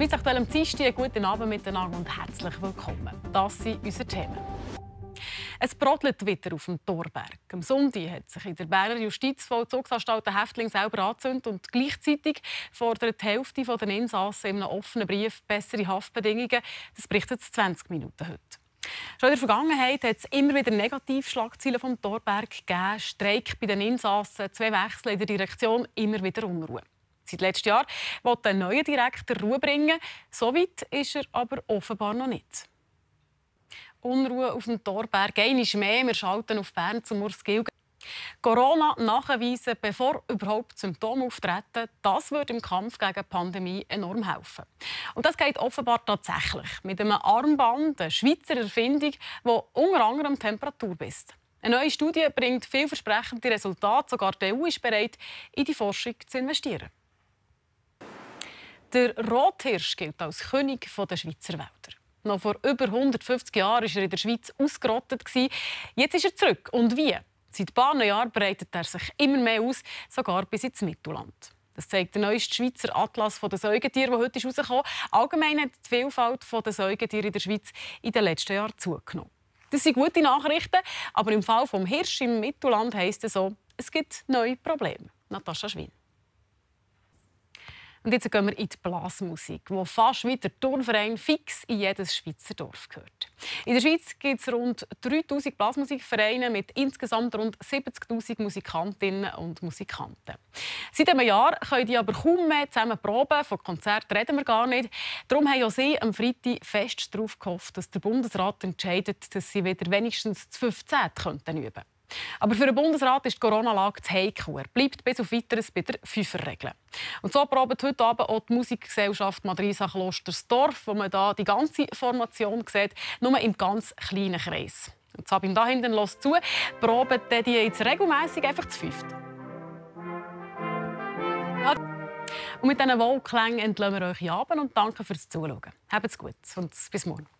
Schweiz aktuell am Dienstag. Guten Abend miteinander und herzlich willkommen. Das sind unsere Themen. Es brodelt wieder auf dem Torberg. Am Sonntag hat sich in der Berner Justizvollzugsanstalt ein Häftling selber angezündet und gleichzeitig fordert die Hälfte der Insassen in einem offenen Brief bessere Haftbedingungen. Das berichtet 20 Minuten heute. Schon in der Vergangenheit hat es immer wieder Negativschlagzeilen vom Torberg gegeben. Streik bei den Insassen, zwei Wechsel in der Direktion, immer wieder Unruhe seit letztem Jahr, will den neuen Direktor Ruhe bringen. Soweit ist er aber offenbar noch nicht. Unruhe auf dem Torberg, einmal mehr. Wir schalten auf Bern zum Gilgen. Corona nachweisen, bevor überhaupt Symptome auftreten, das würde im Kampf gegen die Pandemie enorm helfen. Und das geht offenbar tatsächlich mit einem Armband, einer Schweizer Erfindung, die unter anderem Temperatur misst. Eine neue Studie bringt vielversprechende Resultate, sogar die EU ist bereit, in die Forschung zu investieren. Der Rothirsch gilt als König der Schweizer Wälder. Noch vor über 150 Jahren war er in der Schweiz ausgerottet. Jetzt ist er zurück. Und wie? Seit ein paar Jahren breitet er sich immer mehr aus, sogar bis ins Mittelland. Das zeigt der neueste Schweizer Atlas der Säugetiere, der heute herausgekommen ist. Allgemein hat die Vielfalt der Säugetiere in der Schweiz in den letzten Jahren zugenommen. Das sind gute Nachrichten, aber im Fall des Hirsch im Mittelland heisst es so, es gibt neue Probleme. Natascha Schwind. Und jetzt gehen wir in die Blasmusik, die fast wie der Turnverein fix in jedes Schweizer Dorf gehört. In der Schweiz gibt es rund 3000 Blasmusikvereine mit insgesamt rund 70.000 Musikantinnen und Musikanten. Seit einem Jahr können die aber kaum mehr zusammen proben. Von Konzerten reden wir gar nicht. Darum haben auch sie am Freitag fest darauf gehofft, dass der Bundesrat entscheidet, dass sie wieder wenigstens zu 15 könnten üben könnten. Aber für den Bundesrat ist die Corona-Lage zu heikel. Er bleibt bis auf Weiteres bei der Fünferregel. Und so probt heute Abend auch die Musikgesellschaft Madrisa Klostersdorf, wo man da die ganze Formation sieht, nur im ganz kleinen Kreis. Und jetzt habe Sabine da hinten los zu, proben die jetzt regelmässig einfach zu fünft. Und mit diesen Wohlklängen entlassen wir euch abend und danke fürs Zuschauen. Habt's gut und bis morgen.